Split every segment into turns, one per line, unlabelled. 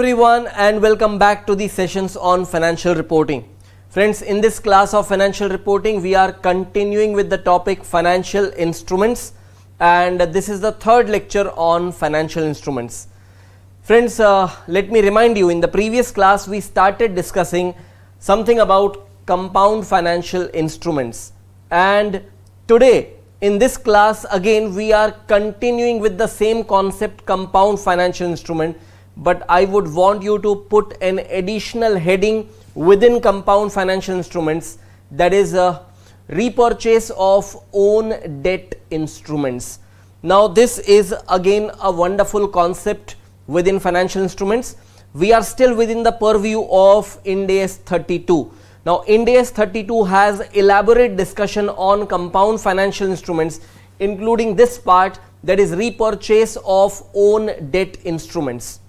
everyone and welcome back to the sessions on financial reporting. Friends, in this class of financial reporting, we are continuing with the topic financial instruments and this is the third lecture on financial instruments. Friends, uh, let me remind you in the previous class, we started discussing something about compound financial instruments and today in this class again we are continuing with the same concept compound financial instrument but I would want you to put an additional heading within compound financial instruments that is a repurchase of own debt instruments. Now this is again a wonderful concept within financial instruments. We are still within the purview of Ind AS 32. Now Ind AS 32 has elaborate discussion on compound financial instruments including this part that is repurchase of own debt instruments.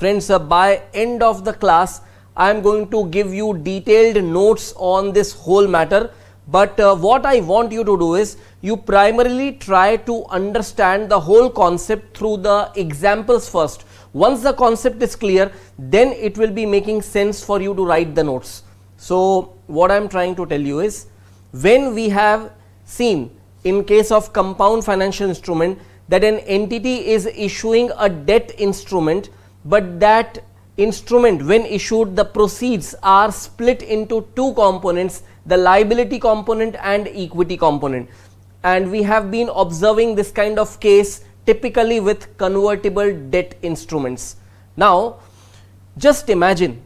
Friends, uh, by end of the class, I am going to give you detailed notes on this whole matter. But uh, what I want you to do is, you primarily try to understand the whole concept through the examples first. Once the concept is clear, then it will be making sense for you to write the notes. So, what I am trying to tell you is, when we have seen in case of compound financial instrument that an entity is issuing a debt instrument but that instrument when issued the proceeds are split into two components the liability component and equity component and we have been observing this kind of case typically with convertible debt instruments. Now just imagine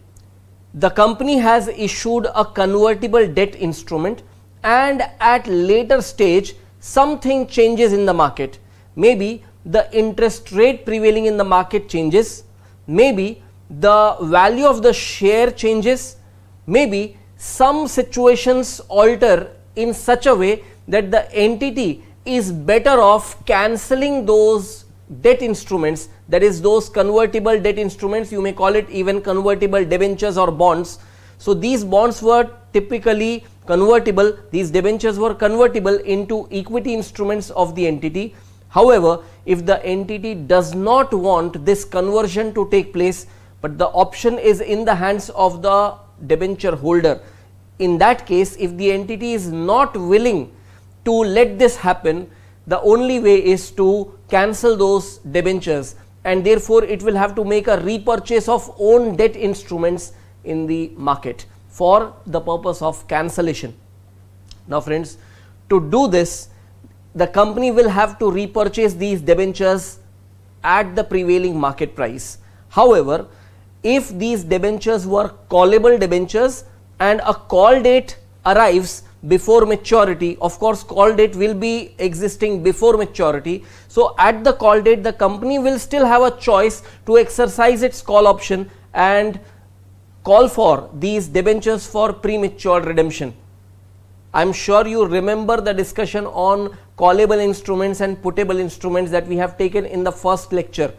the company has issued a convertible debt instrument and at later stage something changes in the market maybe the interest rate prevailing in the market changes maybe the value of the share changes, maybe some situations alter in such a way that the entity is better off cancelling those debt instruments that is those convertible debt instruments you may call it even convertible debentures or bonds. So, these bonds were typically convertible these debentures were convertible into equity instruments of the entity However, if the entity does not want this conversion to take place, but the option is in the hands of the debenture holder. In that case, if the entity is not willing to let this happen, the only way is to cancel those debentures and therefore it will have to make a repurchase of own debt instruments in the market for the purpose of cancellation. Now friends, to do this the company will have to repurchase these debentures at the prevailing market price. However, if these debentures were callable debentures and a call date arrives before maturity, of course, call date will be existing before maturity. So, at the call date, the company will still have a choice to exercise its call option and call for these debentures for premature redemption. I am sure you remember the discussion on callable instruments and putable instruments that we have taken in the first lecture.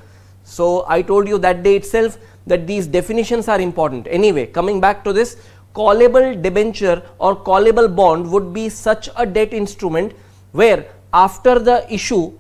So, I told you that day itself that these definitions are important. Anyway, coming back to this callable debenture or callable bond would be such a debt instrument where after the issue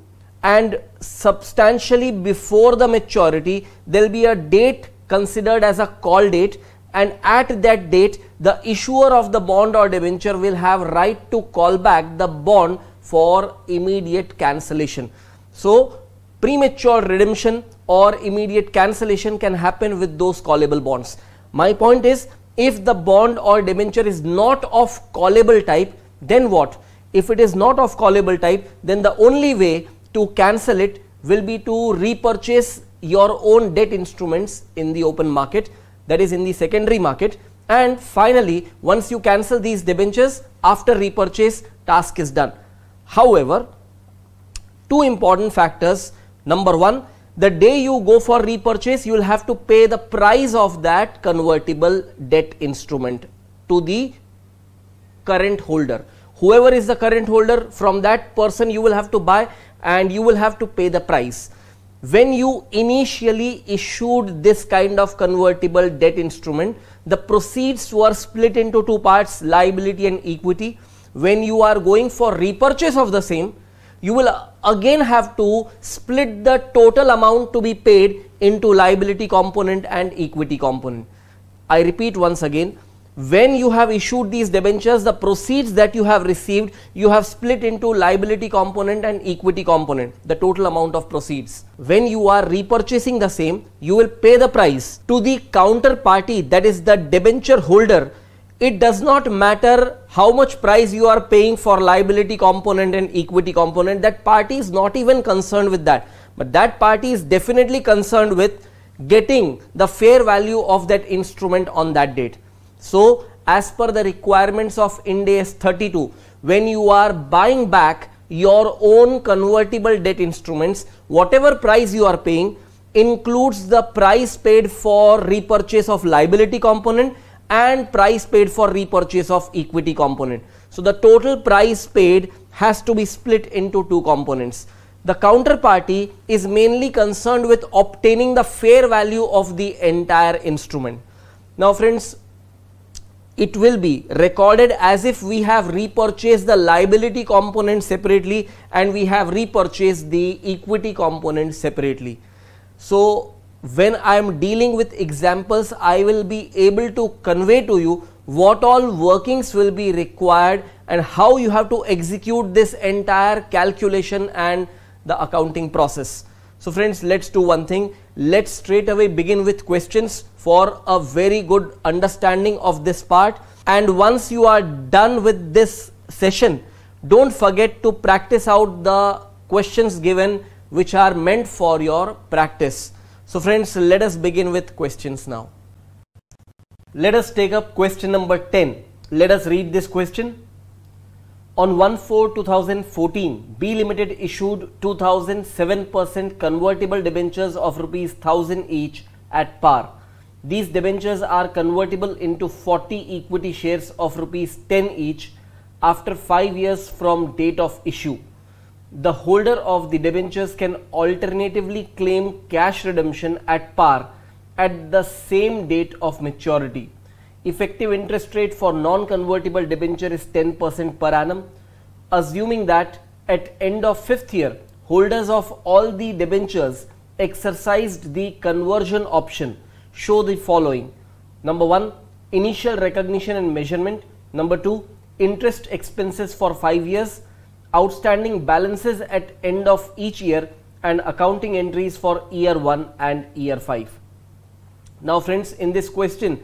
and substantially before the maturity there will be a date considered as a call date and at that date the issuer of the bond or debenture will have right to call back the bond for immediate cancellation. So, premature redemption or immediate cancellation can happen with those callable bonds. My point is if the bond or debenture is not of callable type then what? If it is not of callable type then the only way to cancel it will be to repurchase your own debt instruments in the open market that is in the secondary market and finally once you cancel these debentures after repurchase task is done. However, two important factors. Number one, the day you go for repurchase, you will have to pay the price of that convertible debt instrument to the current holder. Whoever is the current holder from that person you will have to buy and you will have to pay the price. When you initially issued this kind of convertible debt instrument, the proceeds were split into two parts liability and equity when you are going for repurchase of the same, you will again have to split the total amount to be paid into liability component and equity component. I repeat once again, when you have issued these debentures, the proceeds that you have received, you have split into liability component and equity component, the total amount of proceeds. When you are repurchasing the same, you will pay the price to the counterparty that is the debenture holder it does not matter how much price you are paying for liability component and equity component that party is not even concerned with that but that party is definitely concerned with getting the fair value of that instrument on that date so as per the requirements of ind as 32 when you are buying back your own convertible debt instruments whatever price you are paying includes the price paid for repurchase of liability component and price paid for repurchase of equity component. So, the total price paid has to be split into two components. The counterparty is mainly concerned with obtaining the fair value of the entire instrument. Now, friends, it will be recorded as if we have repurchased the liability component separately and we have repurchased the equity component separately. So, when I am dealing with examples, I will be able to convey to you what all workings will be required and how you have to execute this entire calculation and the accounting process. So friends, let's do one thing. Let's straight away begin with questions for a very good understanding of this part. And once you are done with this session, don't forget to practice out the questions given which are meant for your practice. So friends, let us begin with questions now. Let us take up question number 10. Let us read this question. On 1-4-2014, B Limited issued 2007% convertible debentures of rupees 1000 each at par. These debentures are convertible into 40 equity shares of rupees 10 each after 5 years from date of issue the holder of the debentures can alternatively claim cash redemption at par at the same date of maturity. Effective interest rate for non-convertible debenture is 10% per annum. Assuming that at end of fifth year, holders of all the debentures exercised the conversion option show the following. Number 1. Initial recognition and measurement. Number 2. Interest expenses for 5 years outstanding balances at end of each year and accounting entries for year 1 and year 5. Now friends in this question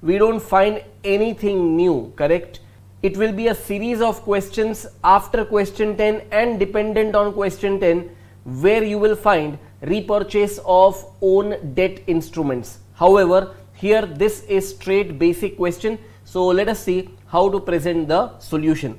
we don't find anything new correct it will be a series of questions after question 10 and dependent on question 10 where you will find repurchase of own debt instruments however here this is straight basic question so let us see how to present the solution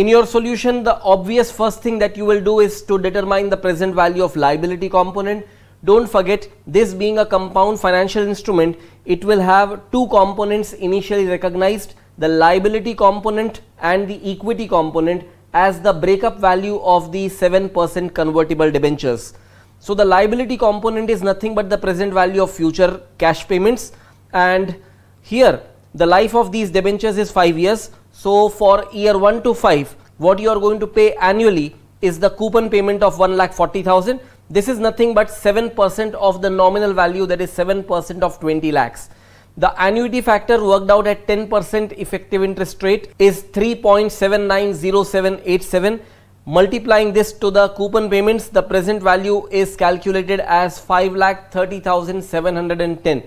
in your solution, the obvious first thing that you will do is to determine the present value of liability component. Don't forget, this being a compound financial instrument, it will have two components initially recognized, the liability component and the equity component as the breakup value of the 7% convertible debentures. So the liability component is nothing but the present value of future cash payments and here the life of these debentures is 5 years so for year 1 to 5, what you are going to pay annually is the coupon payment of 1,40,000. This is nothing but 7% of the nominal value that is 7% of 20 lakhs. The annuity factor worked out at 10% effective interest rate is 3.790787. Multiplying this to the coupon payments, the present value is calculated as 5,30,710.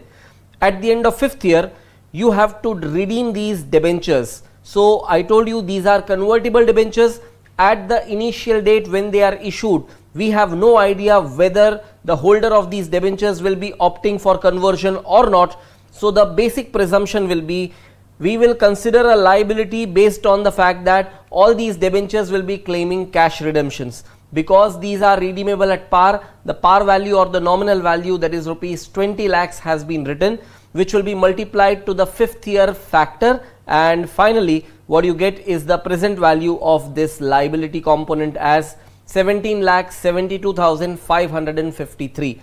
At the end of fifth year, you have to redeem these debentures so I told you these are convertible debentures at the initial date when they are issued. We have no idea whether the holder of these debentures will be opting for conversion or not. So the basic presumption will be we will consider a liability based on the fact that all these debentures will be claiming cash redemptions because these are redeemable at par the par value or the nominal value that is rupees 20 lakhs has been written which will be multiplied to the fifth year factor and finally what you get is the present value of this liability component as 17 lakh 72,553.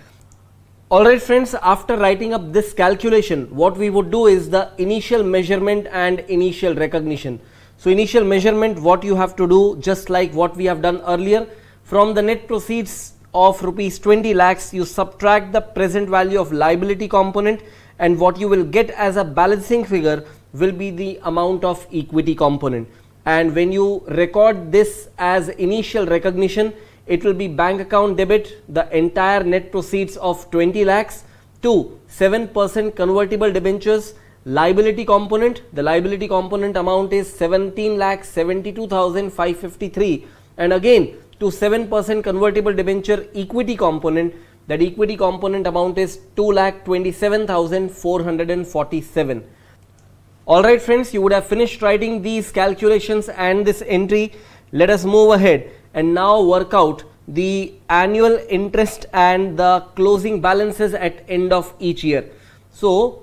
Alright friends, after writing up this calculation, what we would do is the initial measurement and initial recognition. So initial measurement, what you have to do just like what we have done earlier, from the net proceeds of rupees 20 lakhs, you subtract the present value of liability component and what you will get as a balancing figure will be the amount of equity component and when you record this as initial recognition it will be bank account debit the entire net proceeds of 20 lakhs to 7% convertible debentures liability component the liability component amount is 17 lakhs 72,553 and again to 7% convertible debenture equity component that equity component amount is 2,27,447. Alright friends, you would have finished writing these calculations and this entry. Let us move ahead and now work out the annual interest and the closing balances at end of each year. So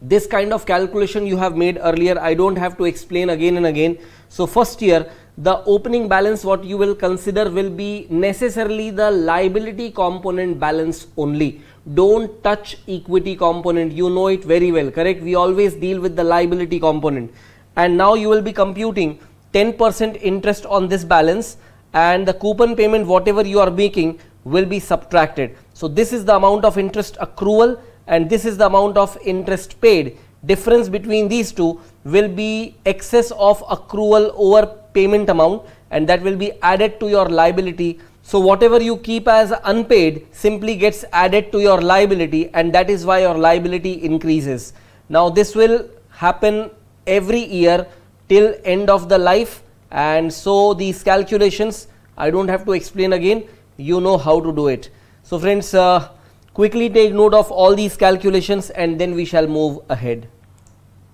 this kind of calculation you have made earlier, I don't have to explain again and again. So first year the opening balance what you will consider will be necessarily the liability component balance only don't touch equity component you know it very well correct we always deal with the liability component and now you will be computing 10% interest on this balance and the coupon payment whatever you are making will be subtracted so this is the amount of interest accrual and this is the amount of interest paid difference between these two will be excess of accrual over payment amount and that will be added to your liability. So whatever you keep as unpaid simply gets added to your liability and that is why your liability increases. Now this will happen every year till end of the life and so these calculations I don't have to explain again you know how to do it. So friends uh, quickly take note of all these calculations and then we shall move ahead.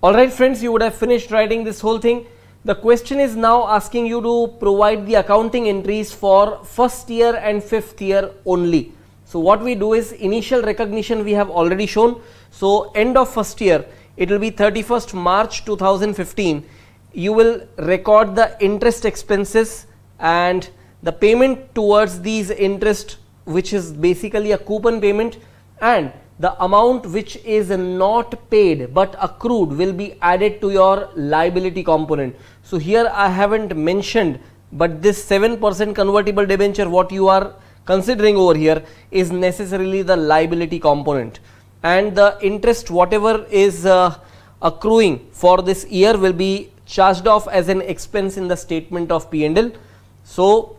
Alright friends, you would have finished writing this whole thing. The question is now asking you to provide the accounting entries for first year and fifth year only. So what we do is initial recognition we have already shown. So end of first year, it will be 31st March 2015. You will record the interest expenses and the payment towards these interest which is basically a coupon payment and the amount which is not paid but accrued will be added to your liability component. So here I haven't mentioned but this 7% convertible debenture what you are considering over here is necessarily the liability component and the interest whatever is uh, accruing for this year will be charged off as an expense in the statement of P&L. So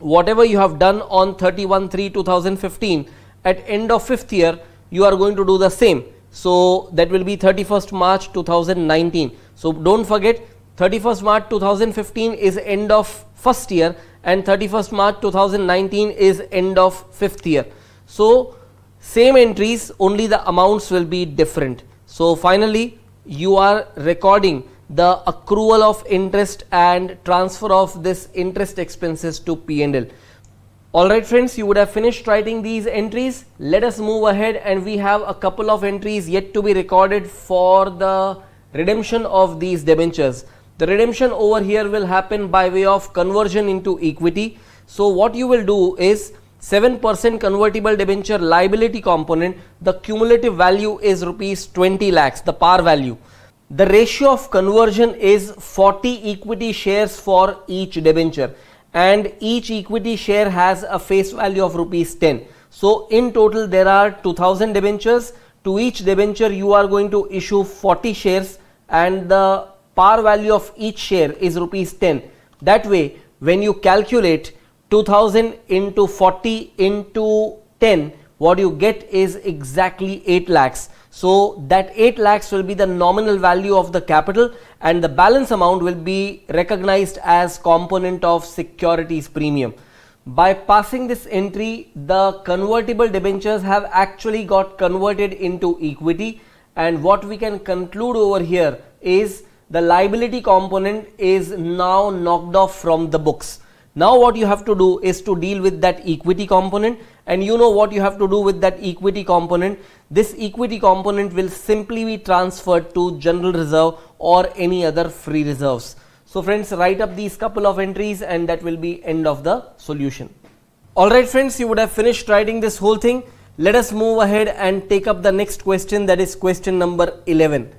whatever you have done on 31 3 2015 at end of fifth year you are going to do the same. So, that will be 31st March 2019. So, do not forget 31st March 2015 is end of first year and 31st March 2019 is end of fifth year. So, same entries only the amounts will be different. So, finally, you are recording the accrual of interest and transfer of this interest expenses to P&L. Alright friends, you would have finished writing these entries. Let us move ahead and we have a couple of entries yet to be recorded for the redemption of these debentures. The redemption over here will happen by way of conversion into equity. So what you will do is 7% convertible debenture liability component, the cumulative value is rupees 20 lakhs, the par value. The ratio of conversion is 40 equity shares for each debenture and each equity share has a face value of rupees 10. So in total there are 2000 debentures. To each debenture you are going to issue 40 shares and the par value of each share is rupees 10. That way when you calculate 2000 into 40 into 10 what you get is exactly 8 lakhs. So that 8 lakhs will be the nominal value of the capital and the balance amount will be recognized as component of securities premium. By passing this entry, the convertible debentures have actually got converted into equity and what we can conclude over here is the liability component is now knocked off from the books. Now what you have to do is to deal with that equity component and you know what you have to do with that equity component this equity component will simply be transferred to general reserve or any other free reserves so friends write up these couple of entries and that will be end of the solution alright friends you would have finished writing this whole thing let us move ahead and take up the next question that is question number 11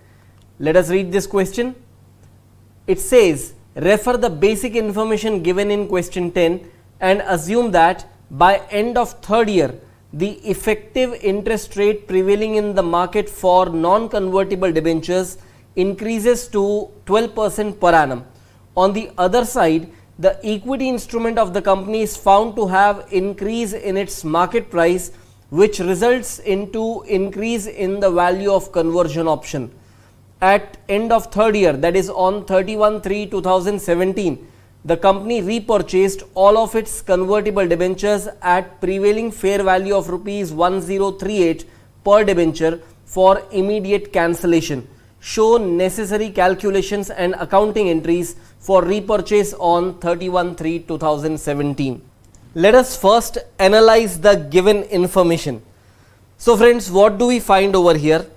let us read this question it says refer the basic information given in question 10 and assume that by end of third year the effective interest rate prevailing in the market for non-convertible debentures increases to 12% per annum. On the other side, the equity instrument of the company is found to have increase in its market price which results into increase in the value of conversion option. At end of third year that is on 31-3-2017, the company repurchased all of its convertible debentures at prevailing fair value of rupees 1038 per debenture for immediate cancellation. Show necessary calculations and accounting entries for repurchase on 31 3 2017. Let us first analyze the given information. So, friends, what do we find over here?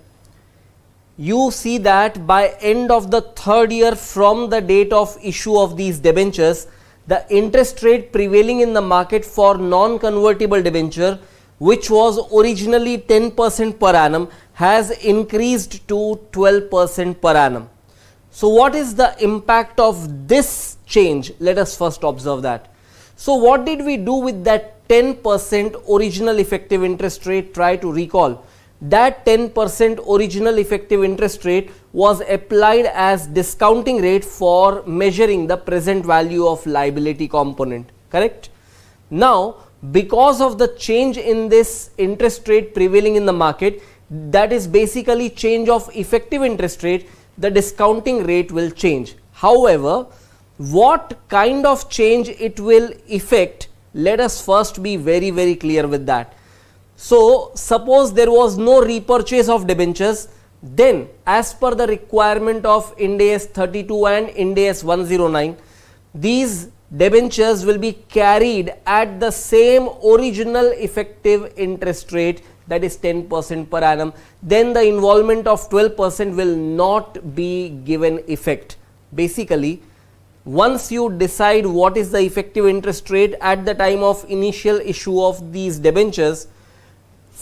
you see that by end of the third year from the date of issue of these debentures, the interest rate prevailing in the market for non-convertible debenture which was originally 10% per annum has increased to 12% per annum. So what is the impact of this change? Let us first observe that. So what did we do with that 10% original effective interest rate? Try to recall that 10% original effective interest rate was applied as discounting rate for measuring the present value of liability component correct now because of the change in this interest rate prevailing in the market that is basically change of effective interest rate the discounting rate will change however what kind of change it will effect? let us first be very very clear with that so, suppose there was no repurchase of debentures, then as per the requirement of Ind AS 32 and Ind AS 109, these debentures will be carried at the same original effective interest rate that is 10% per annum, then the involvement of 12% will not be given effect. Basically, once you decide what is the effective interest rate at the time of initial issue of these debentures,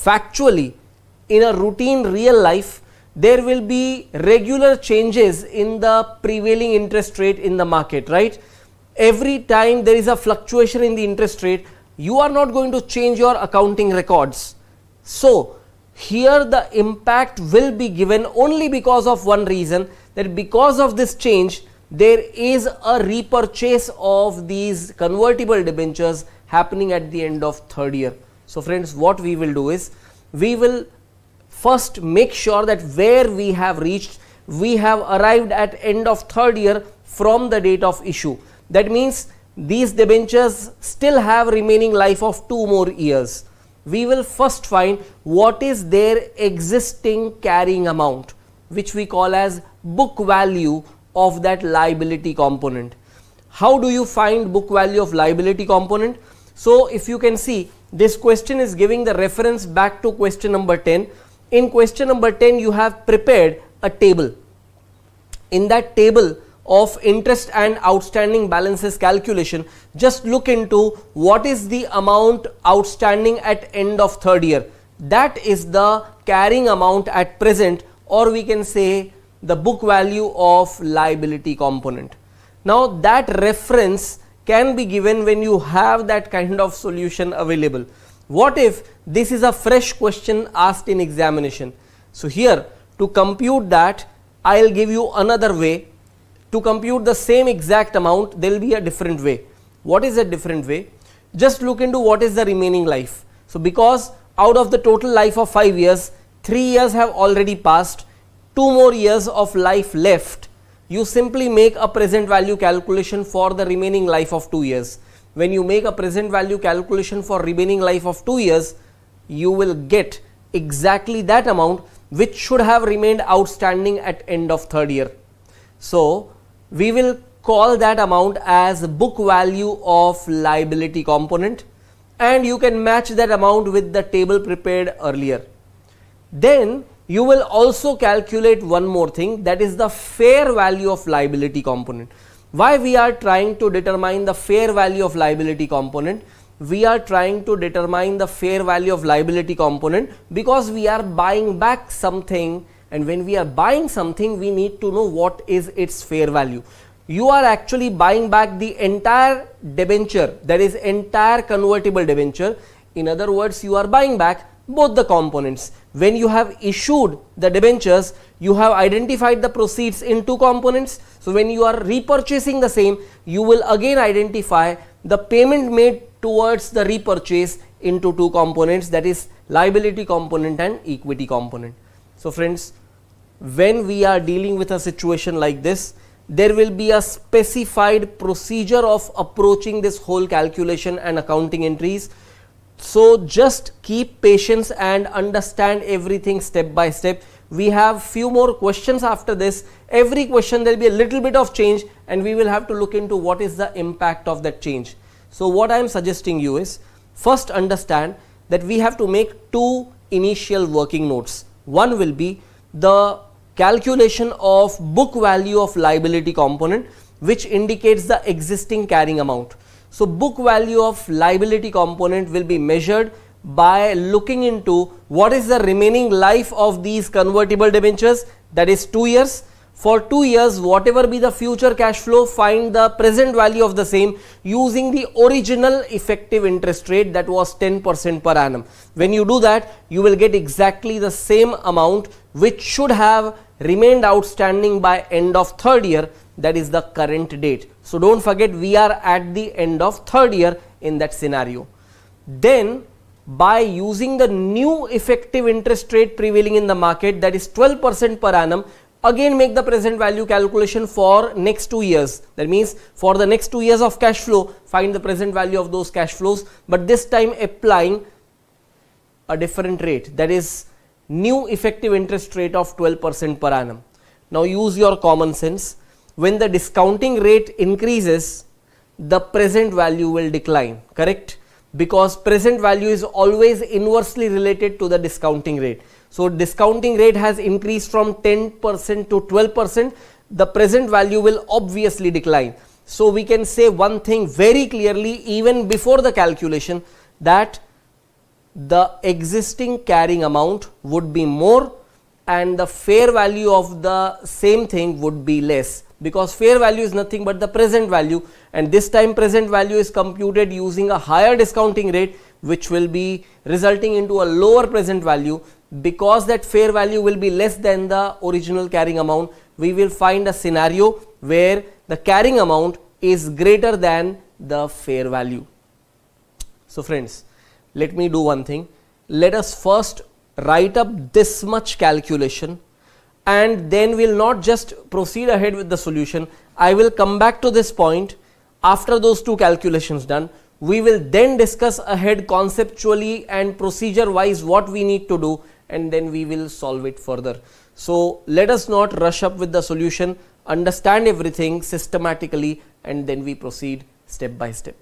factually in a routine real life there will be regular changes in the prevailing interest rate in the market right every time there is a fluctuation in the interest rate you are not going to change your accounting records so here the impact will be given only because of one reason that because of this change there is a repurchase of these convertible debentures happening at the end of third year so, friends what we will do is we will first make sure that where we have reached we have arrived at end of third year from the date of issue. That means these debentures still have remaining life of two more years. We will first find what is their existing carrying amount which we call as book value of that liability component. How do you find book value of liability component? So, if you can see this question is giving the reference back to question number 10. In question number 10, you have prepared a table. In that table of interest and outstanding balances calculation, just look into what is the amount outstanding at end of third year. That is the carrying amount at present or we can say the book value of liability component. Now that reference can be given when you have that kind of solution available. What if this is a fresh question asked in examination? So, here to compute that I will give you another way to compute the same exact amount there will be a different way. What is a different way? Just look into what is the remaining life. So, because out of the total life of 5 years 3 years have already passed 2 more years of life left you simply make a present value calculation for the remaining life of 2 years. When you make a present value calculation for remaining life of 2 years, you will get exactly that amount which should have remained outstanding at end of third year. So, we will call that amount as book value of liability component and you can match that amount with the table prepared earlier. Then you will also calculate one more thing that is the fair value of liability component why we are trying to determine the fair value of liability component we are trying to determine the fair value of liability component because we are buying back something and when we are buying something we need to know what is its fair value you are actually buying back the entire debenture that is entire convertible debenture in other words you are buying back both the components. When you have issued the debentures, you have identified the proceeds in two components. So, when you are repurchasing the same, you will again identify the payment made towards the repurchase into two components that is liability component and equity component. So, friends, when we are dealing with a situation like this, there will be a specified procedure of approaching this whole calculation and accounting entries so just keep patience and understand everything step by step. We have few more questions after this. Every question there will be a little bit of change and we will have to look into what is the impact of that change. So what I am suggesting you is first understand that we have to make two initial working notes. One will be the calculation of book value of liability component which indicates the existing carrying amount. So book value of liability component will be measured by looking into what is the remaining life of these convertible debentures that is 2 years. For 2 years whatever be the future cash flow find the present value of the same using the original effective interest rate that was 10% per annum. When you do that you will get exactly the same amount which should have remained outstanding by end of third year that is the current date. So don't forget we are at the end of third year in that scenario. Then by using the new effective interest rate prevailing in the market that is 12% per annum again make the present value calculation for next two years that means for the next two years of cash flow find the present value of those cash flows but this time applying a different rate that is new effective interest rate of 12% per annum. Now use your common sense when the discounting rate increases the present value will decline correct because present value is always inversely related to the discounting rate. So, discounting rate has increased from 10 percent to 12 percent the present value will obviously decline. So, we can say one thing very clearly even before the calculation that the existing carrying amount would be more and the fair value of the same thing would be less because fair value is nothing but the present value and this time present value is computed using a higher discounting rate which will be resulting into a lower present value because that fair value will be less than the original carrying amount we will find a scenario where the carrying amount is greater than the fair value. So, friends let me do one thing let us first write up this much calculation and then we will not just proceed ahead with the solution. I will come back to this point after those two calculations done. We will then discuss ahead conceptually and procedure wise what we need to do and then we will solve it further. So, let us not rush up with the solution, understand everything systematically and then we proceed step by step.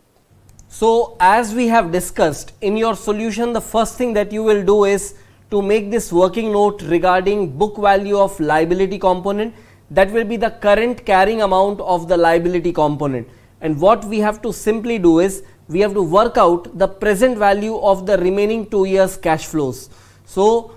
So, as we have discussed in your solution the first thing that you will do is to make this working note regarding book value of liability component that will be the current carrying amount of the liability component and what we have to simply do is we have to work out the present value of the remaining 2 years cash flows. So,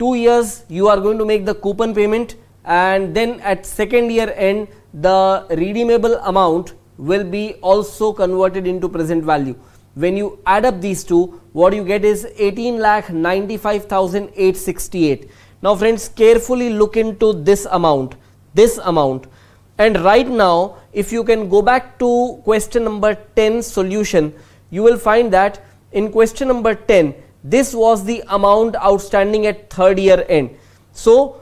2 years you are going to make the coupon payment and then at second year end the redeemable amount will be also converted into present value when you add up these two what you get is 18 lakh 95,868 now friends carefully look into this amount this amount and right now if you can go back to question number 10 solution you will find that in question number 10 this was the amount outstanding at third year end so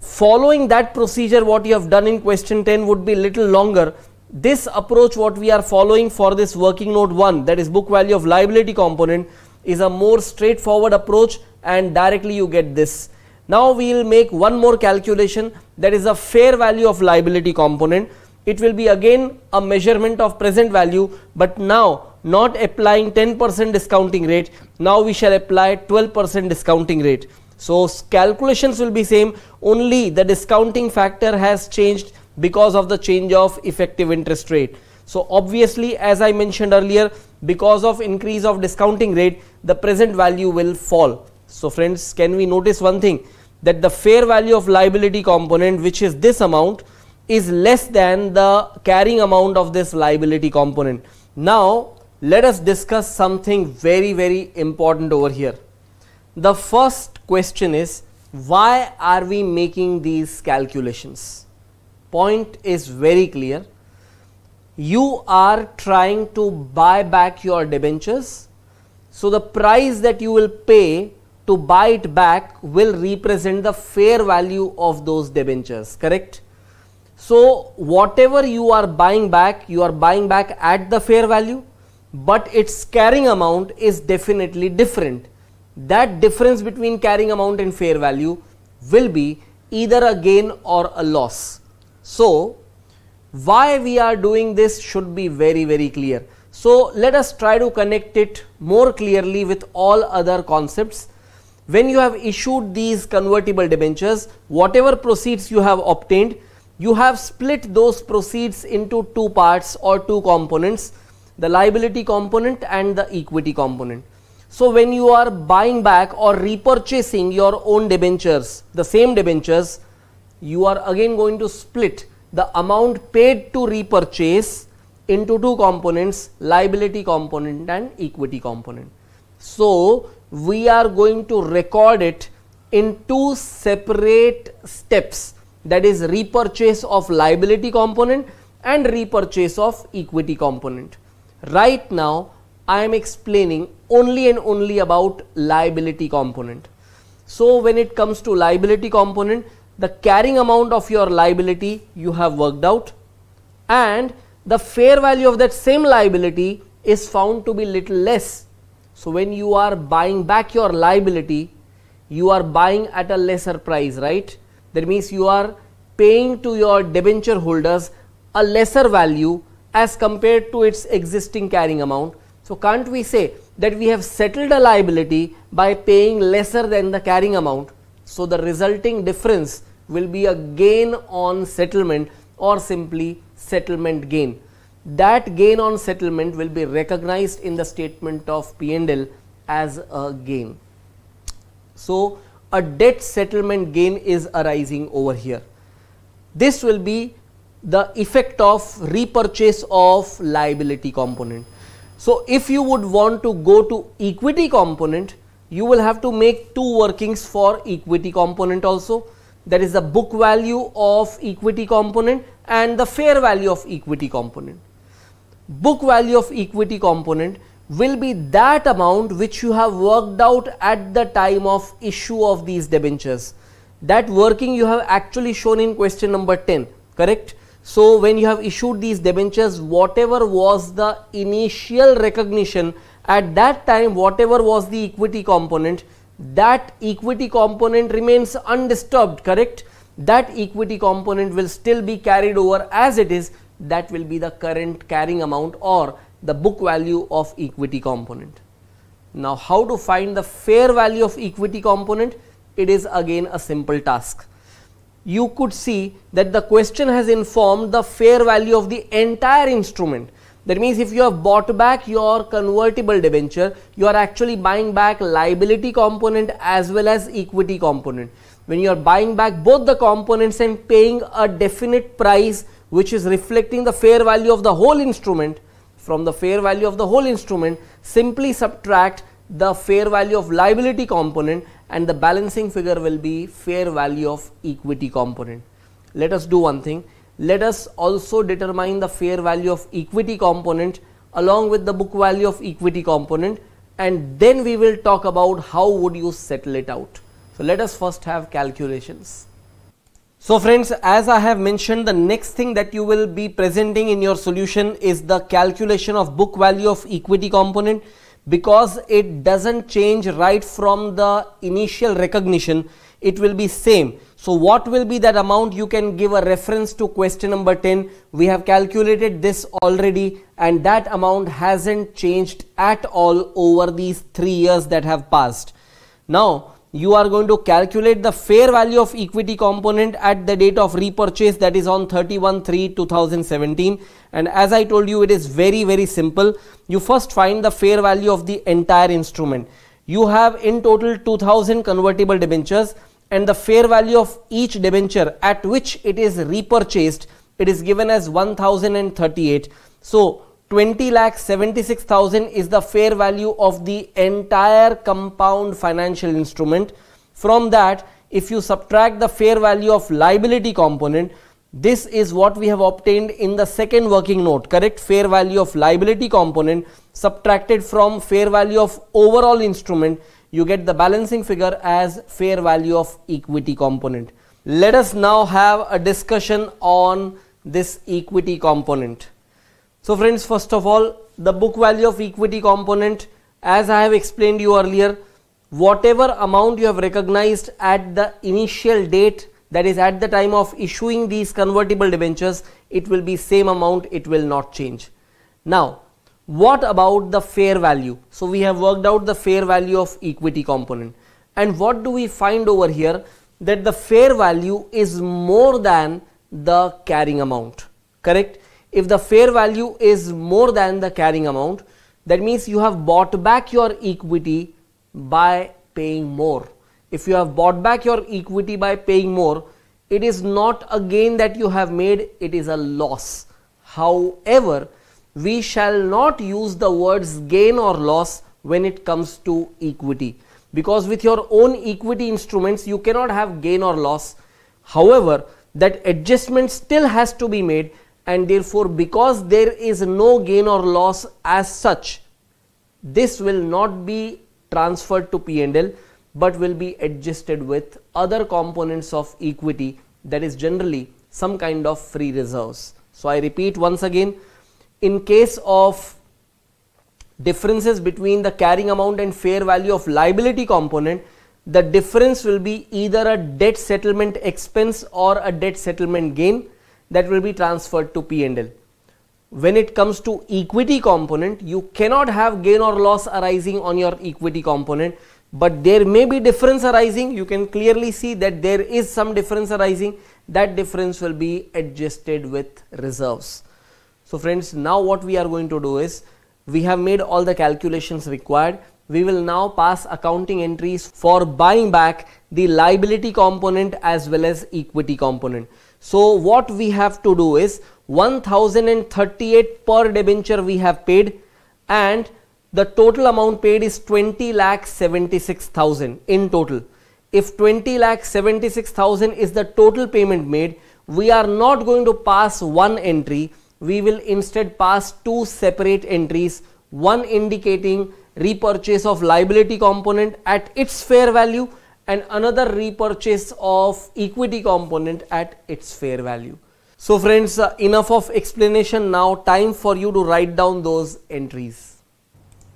following that procedure what you have done in question 10 would be little longer this approach what we are following for this working note 1 that is book value of liability component is a more straightforward approach and directly you get this. Now we will make one more calculation that is a fair value of liability component. It will be again a measurement of present value but now not applying 10% discounting rate. Now we shall apply 12% discounting rate. So calculations will be same only the discounting factor has changed because of the change of effective interest rate. So obviously as I mentioned earlier because of increase of discounting rate the present value will fall. So friends can we notice one thing that the fair value of liability component which is this amount is less than the carrying amount of this liability component. Now let us discuss something very very important over here. The first question is why are we making these calculations? point is very clear. You are trying to buy back your debentures. So, the price that you will pay to buy it back will represent the fair value of those debentures, correct? So, whatever you are buying back, you are buying back at the fair value, but its carrying amount is definitely different. That difference between carrying amount and fair value will be either a gain or a loss. So, why we are doing this should be very very clear. So, let us try to connect it more clearly with all other concepts. When you have issued these convertible debentures, whatever proceeds you have obtained, you have split those proceeds into two parts or two components, the liability component and the equity component. So, when you are buying back or repurchasing your own debentures, the same debentures, you are again going to split the amount paid to repurchase into two components liability component and equity component. So, we are going to record it in two separate steps that is repurchase of liability component and repurchase of equity component. Right now I am explaining only and only about liability component. So, when it comes to liability component the carrying amount of your liability you have worked out and the fair value of that same liability is found to be little less. So, when you are buying back your liability, you are buying at a lesser price, right? That means you are paying to your debenture holders a lesser value as compared to its existing carrying amount. So, can't we say that we have settled a liability by paying lesser than the carrying amount? So, the resulting difference will be a gain on settlement or simply settlement gain. That gain on settlement will be recognized in the statement of P&L as a gain. So, a debt settlement gain is arising over here. This will be the effect of repurchase of liability component. So, if you would want to go to equity component, you will have to make two workings for equity component also that is the book value of equity component and the fair value of equity component. Book value of equity component will be that amount which you have worked out at the time of issue of these debentures. That working you have actually shown in question number 10, correct? So, when you have issued these debentures, whatever was the initial recognition at that time, whatever was the equity component, that equity component remains undisturbed correct that equity component will still be carried over as it is that will be the current carrying amount or the book value of equity component. Now how to find the fair value of equity component it is again a simple task. You could see that the question has informed the fair value of the entire instrument that means if you have bought back your convertible debenture, you are actually buying back liability component as well as equity component. When you are buying back both the components and paying a definite price which is reflecting the fair value of the whole instrument, from the fair value of the whole instrument, simply subtract the fair value of liability component and the balancing figure will be fair value of equity component. Let us do one thing let us also determine the fair value of equity component along with the book value of equity component and then we will talk about how would you settle it out. So, let us first have calculations. So, friends as I have mentioned the next thing that you will be presenting in your solution is the calculation of book value of equity component because it does not change right from the initial recognition it will be same so what will be that amount you can give a reference to question number 10. We have calculated this already and that amount hasn't changed at all over these three years that have passed. Now you are going to calculate the fair value of equity component at the date of repurchase that is on 31 3 2017 and as i told you it is very very simple you first find the fair value of the entire instrument you have in total 2000 convertible debentures and the fair value of each debenture at which it is repurchased it is given as 1038 so 20 lakh 76000 is the fair value of the entire compound financial instrument from that if you subtract the fair value of liability component this is what we have obtained in the second working note correct fair value of liability component subtracted from fair value of overall instrument you get the balancing figure as fair value of equity component. Let us now have a discussion on this equity component. So friends, first of all, the book value of equity component, as I have explained you earlier, whatever amount you have recognized at the initial date, that is at the time of issuing these convertible debentures, it will be same amount, it will not change. Now, what about the fair value so we have worked out the fair value of equity component and what do we find over here that the fair value is more than the carrying amount correct if the fair value is more than the carrying amount that means you have bought back your equity by paying more if you have bought back your equity by paying more it is not a gain that you have made it is a loss however we shall not use the words gain or loss when it comes to equity because with your own equity instruments you cannot have gain or loss. However, that adjustment still has to be made and therefore because there is no gain or loss as such this will not be transferred to P&L but will be adjusted with other components of equity that is generally some kind of free reserves. So, I repeat once again in case of differences between the carrying amount and fair value of liability component the difference will be either a debt settlement expense or a debt settlement gain that will be transferred to P&L. When it comes to equity component you cannot have gain or loss arising on your equity component but there may be difference arising you can clearly see that there is some difference arising that difference will be adjusted with reserves. So friends, now what we are going to do is, we have made all the calculations required. We will now pass accounting entries for buying back the liability component as well as equity component. So what we have to do is 1038 per debenture we have paid and the total amount paid is 20 lakh 76,000 in total. If 20 lakh 76,000 is the total payment made, we are not going to pass one entry we will instead pass two separate entries, one indicating repurchase of liability component at its fair value and another repurchase of equity component at its fair value. So friends, uh, enough of explanation now, time for you to write down those entries.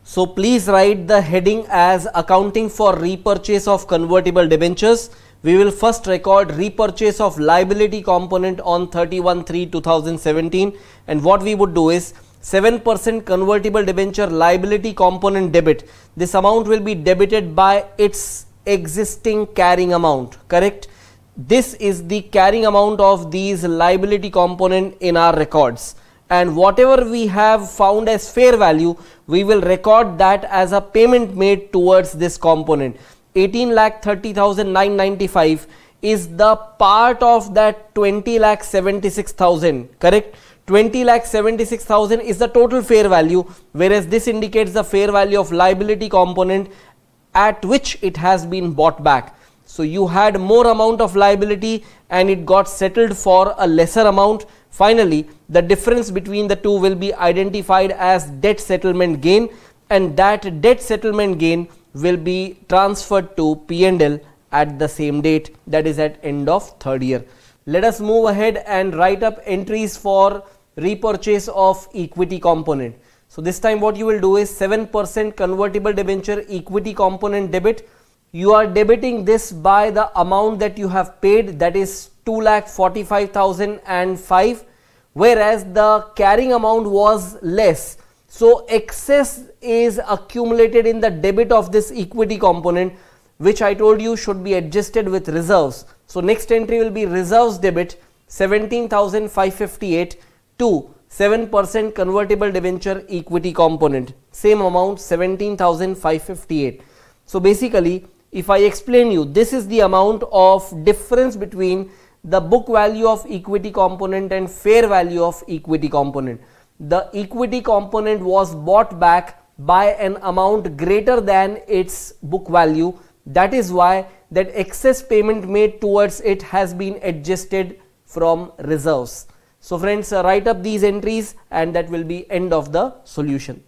So please write the heading as accounting for repurchase of convertible debentures we will first record repurchase of liability component on 31-3-2017 and what we would do is 7% convertible debenture liability component debit. This amount will be debited by its existing carrying amount, correct? This is the carrying amount of these liability component in our records and whatever we have found as fair value, we will record that as a payment made towards this component. 18 lakh 30,995 is the part of that 20 lakh 76,000 correct 20 lakh 76,000 is the total fair value whereas this indicates the fair value of liability component at which it has been bought back so you had more amount of liability and it got settled for a lesser amount finally the difference between the two will be identified as debt settlement gain and that debt settlement gain will be transferred to P&L at the same date that is at end of third year. Let us move ahead and write up entries for repurchase of equity component. So this time what you will do is 7% convertible debenture equity component debit. You are debiting this by the amount that you have paid that is 2,45,005 whereas the carrying amount was less so excess is accumulated in the debit of this equity component which I told you should be adjusted with reserves. So next entry will be reserves debit 17,558 to 7% convertible debenture equity component same amount 17,558. So basically if I explain you this is the amount of difference between the book value of equity component and fair value of equity component the equity component was bought back by an amount greater than its book value. That is why that excess payment made towards it has been adjusted from reserves. So friends, uh, write up these entries and that will be end of the solution.